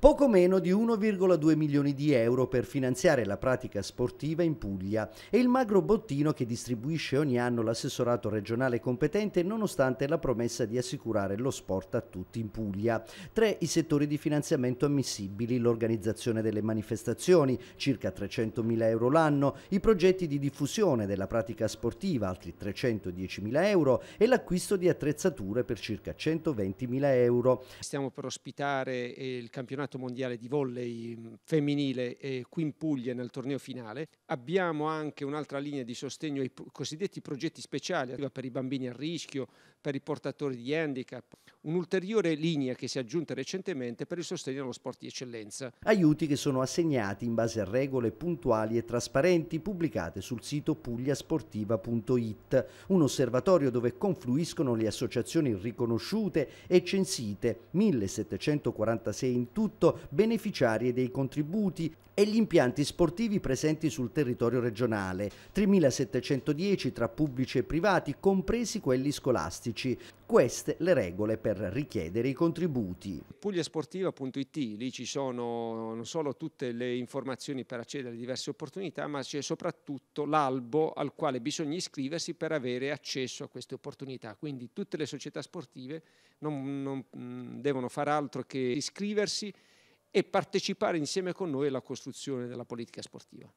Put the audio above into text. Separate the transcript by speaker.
Speaker 1: poco meno di 1,2 milioni di euro per finanziare la pratica sportiva in Puglia e il magro bottino che distribuisce ogni anno l'assessorato regionale competente nonostante la promessa di assicurare lo sport a tutti in Puglia. Tre i settori di finanziamento ammissibili, l'organizzazione delle manifestazioni, circa 300 mila euro l'anno, i progetti di diffusione della pratica sportiva, altri 310 mila euro e l'acquisto di attrezzature per circa 120 mila euro.
Speaker 2: Stiamo per ospitare eh, il campionato campionato mondiale di volley mm, femminile eh, qui in Puglia nel torneo finale. Abbiamo anche un'altra linea di sostegno ai cosiddetti progetti speciali per i bambini a rischio, per i portatori di handicap, un'ulteriore linea che si è aggiunta recentemente per il sostegno allo sport di eccellenza.
Speaker 1: Aiuti che sono assegnati in base a regole puntuali e trasparenti pubblicate sul sito pugliasportiva.it, un osservatorio dove confluiscono le associazioni riconosciute e censite 1746 in tutto soprattutto beneficiarie dei contributi e gli impianti sportivi presenti sul territorio regionale, 3.710 tra pubblici e privati, compresi quelli scolastici. Queste le regole per richiedere i contributi.
Speaker 2: Pugliasportiva.it, lì ci sono non solo tutte le informazioni per accedere alle diverse opportunità, ma c'è soprattutto l'albo al quale bisogna iscriversi per avere accesso a queste opportunità. Quindi tutte le società sportive non, non mm, devono fare altro che iscriversi e partecipare insieme con noi alla costruzione della politica sportiva.